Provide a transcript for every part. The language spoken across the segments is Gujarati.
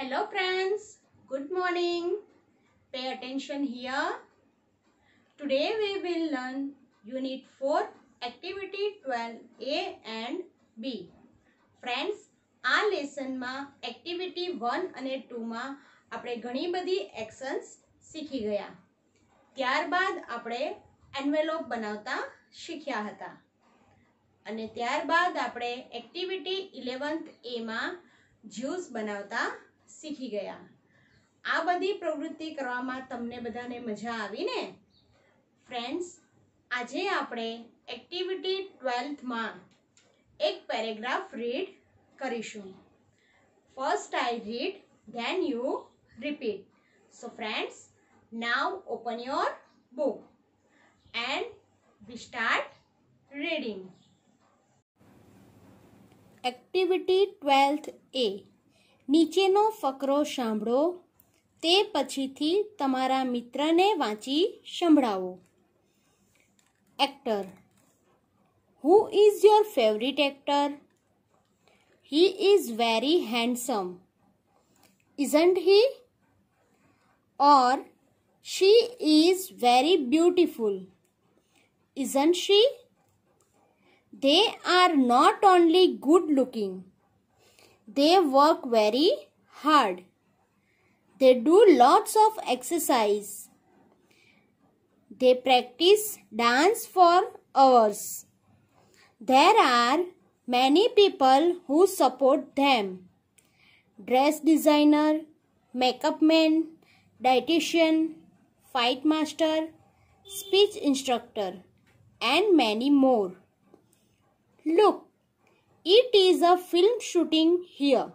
Hello friends, good morning. Pay attention here. Today we will learn Unit 4, Activity 12 A and B. Friends આ લેસનમાં એક્ટિવિટી વન અને ટુમાં આપણે ઘણી બધી એક્શન્સ શીખી ગયા ત્યારબાદ આપણે એન્વેલોપ બનાવતા શીખ્યા હતા અને ત્યારબાદ આપણે એક્ટિવિટી ઇલેવન્થ એમાં જ્યુસ બનાવતા सीखी गया आ बदी प्रवृत्ति कर बदा ने मजा आई ने फ्रेंड्स आज आप एक्टिविटी ट्वेल्थ में एक पेरेग्राफ रीड कर first I read then you repeat so friends now open your book and we start reading activity twelfth A नीचे फकरो सांभो ते पी थी तरा मित्र ने वाँची संभव actor who is your favourite actor he is very handsome isn't he और she is very beautiful isn't she they are not only good looking They work very hard. They do lots of exercise. They practice dance for hours. There are many people who support them. Dress designer, makeup man, dietitian, fight master, speech instructor and many more. Look, it is a film shooting here.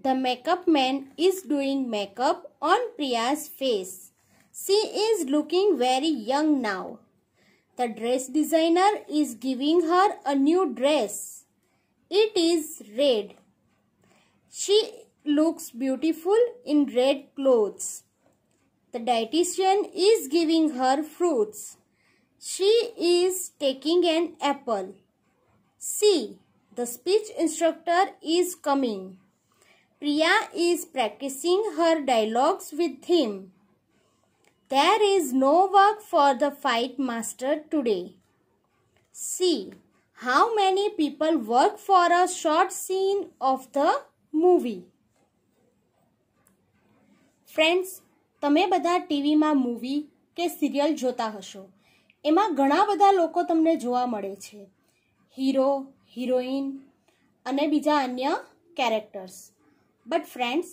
The makeup man is doing makeup on Priya's face. She is looking very young now. The dress designer is giving her a new dress. It is red. She looks beautiful in red clothes. The dietitian is giving her fruits. She is taking an apple. See, the speech instructor is coming. Priya is practicing her dialogues with him. There is no work for the fight master today. See how many people work for a short scene of the movie friends તમે બધા ટીવીમાં મૂવી કે સિરિયલ જોતા હશો એમાં ઘણા બધા લોકો તમને જોવા મળે છે હીરો હિરોઈન અને બીજા અન્ય કેરેક્ટર્સ બટ ફ્રેન્ડ્સ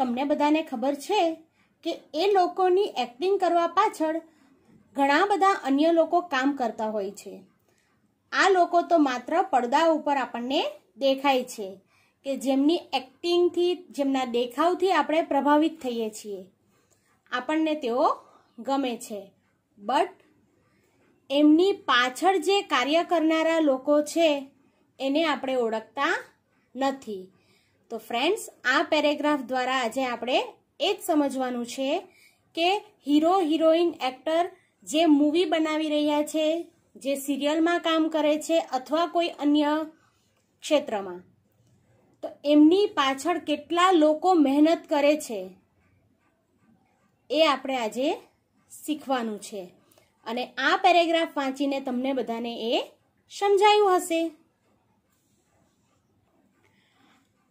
તમને બધાને ખબર છે કે એ લોકોની એક્ટિંગ કરવા પાછળ ઘણા બધા અન્ય લોકો કામ કરતા હોય છે આ લોકો તો માત્ર પડદા ઉપર આપણને દેખાય છે કે જેમની એક્ટિંગથી જેમના દેખાવથી આપણે પ્રભાવિત થઈએ છીએ આપણને તેઓ ગમે છે બટ એમની પાછળ જે કાર્ય કરનારા લોકો છે એને આપણે ઓળખતા નથી તો ફ્રેન્ડ્સ આ પેરેગ્રાફ દ્વારા આજે આપણે એ જ સમજવાનું છે કે હીરો હિરોઈન એક્ટર જે મૂવી બનાવી રહ્યા છે જે સિરિયલમાં કામ કરે છે અથવા કોઈ અન્ય ક્ષેત્રમાં તો એમની પાછળ કેટલા લોકો મહેનત કરે છે એ આપણે આજે શીખવાનું છે અને આ પેરેગ્રાફ વાંચીને તમને બધાને એ સમજાયું હશે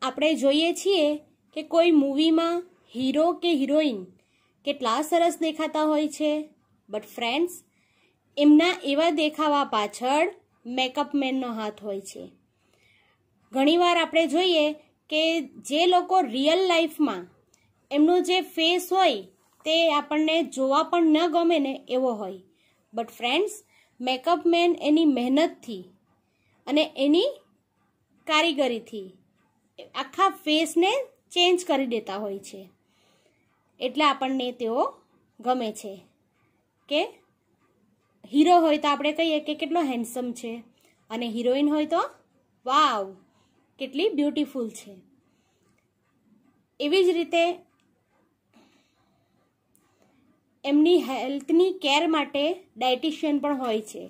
આપણે જોઈએ છીએ કે કોઈ મૂવીમાં હીરો કે હિરોઈન કેટલા સરસ દેખાતા હોય છે બટ ફ્રેન્ડ્સ એમના એવા દેખાવા પાછળ મેકઅપ મેનનો હાથ હોય છે ઘણીવાર આપણે જોઈએ કે જે લોકો રિયલ લાઈફમાં એમનું જે ફેસ હોય તે આપણને જોવા પણ ન ગમે ને એવો હોય બટ ફ્રેન્ડ્સ મેકઅપ મેન એની મહેનતથી અને એની કારીગરીથી આખા ફેસને ચેન્જ કરી દેતા હોય છે એટલે આપણને તેઓ ગમે છે કે હીરો હોય તો આપણે કહીએ કે કેટલો હેન્ડસમ છે અને હિરોઈન હોય તો વાવ કેટલી બ્યુટીફુલ છે એવી જ રીતે એમની હેલ્થની કેર માટે ડાયટિશિયન પણ હોય છે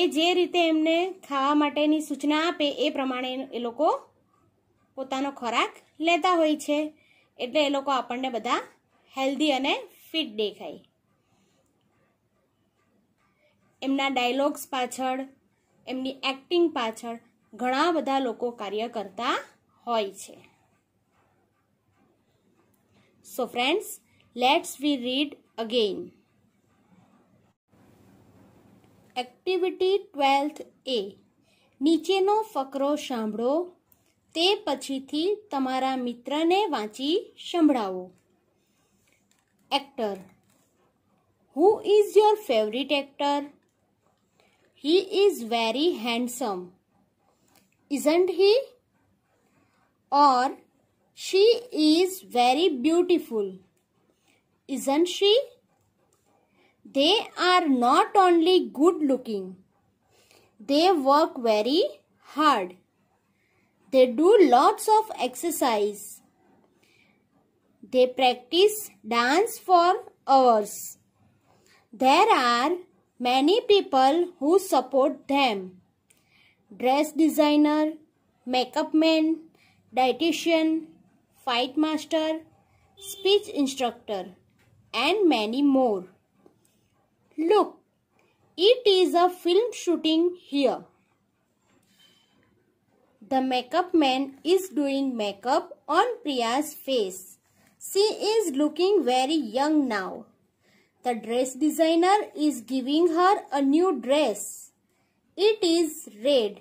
એ જે રીતે એમને ખાવા માટેની સૂચના આપે એ પ્રમાણે એ લોકો પોતાનો ખોરાક લેતા હોય છે એટલે એ લોકો આપણને બધા હેલ્ધી અને ફિટ દેખાય એમના ડાયલોગ્સ પાછળ એમની એક્ટિંગ પાછળ ઘણા બધા લોકો કાર્ય કરતા હોય છે so friends Let's we read again. Activity twelfth A નીચેનો ફકરો સાંભળો તે પછીથી તમારા મિત્રને વાંચી સંભળાવો actor who is your favourite actor he is very handsome isn't he or she is very beautiful isn't she? They are not only good looking, they work very hard. They do lots of exercise. They practice dance for hours. There are many people who support them. Dress designer, makeup man, dietitian, fight master, speech instructor and many more. Look, it is a film shooting here. The makeup man is doing makeup on Priya's face. She is looking very young now. The dress designer is giving her a new dress. It is red.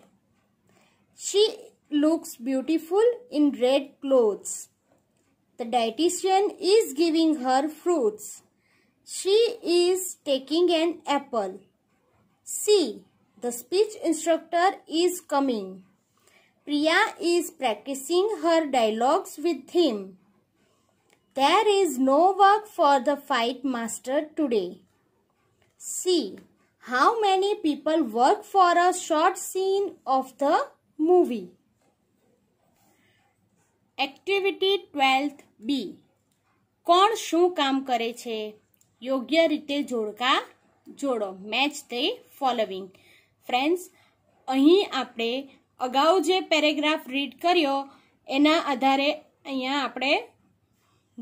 She looks beautiful in red clothes. The dietitian is giving her fruits. She is taking an apple. C. The speech instructor is coming. Priya is practicing her dialogues with him. There is no work for the fight master today. C. How many people work for a short scene of the movie? Activity twelfth B કોણ શું કામ કરે છે યોગ્ય રીતે જોડકા જોડો મેચ ધી ફોલોવિંગ ફ્રેન્ડ્સ અહીં આપણે અગાઉ જે પેરેગ્રાફ રીડ કર્યો એના આધારે અહીંયા આપણે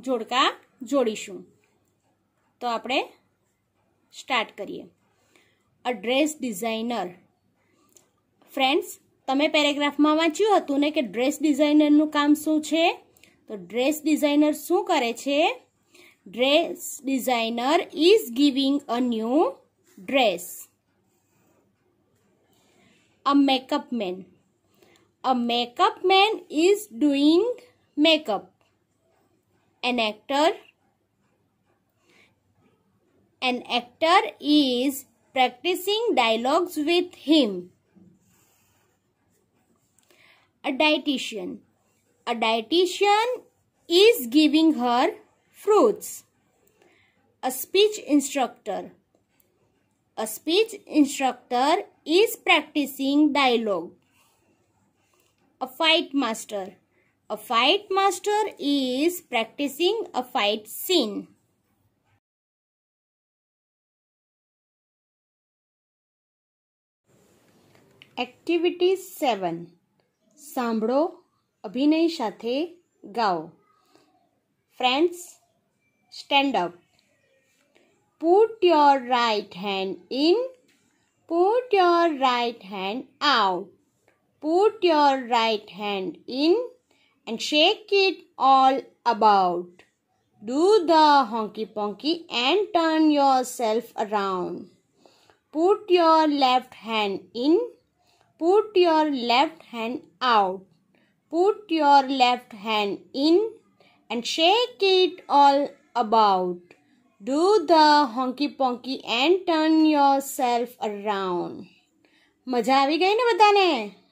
જોડકા જોડીશું તો આપણે સ્ટાર્ટ કરીએ અડ્રેસ ડિઝાઇનર ફ્રેન્ડ્સ તમે પેરેગ્રાફમાં વાંચ્યું હતું ને કે ડ્રેસ ડિઝાઇનરનું કામ શું છે તો ડ્રેસ ડિઝાઇનર શું કરે છે dress designer is giving a new dress a makeup man a makeup man is doing makeup an actor an actor is practising dialogues with him a dietitian. A dietitian is giving her fruits. A speech instructor. A speech instructor is practicing dialogue. A fight master. A fight master is practicing a fight scene. Activity 7 સાંભળો અભિનય સાથે ગાઓ friends stand up put your right hand in put your right hand out put your right hand in and shake it all about do the hokey pokey and turn yourself around put your left hand in Put your left hand out. Put your left hand in and shake it all about. Do the honky ponky and turn yourself around. मजा आ गई ना बताने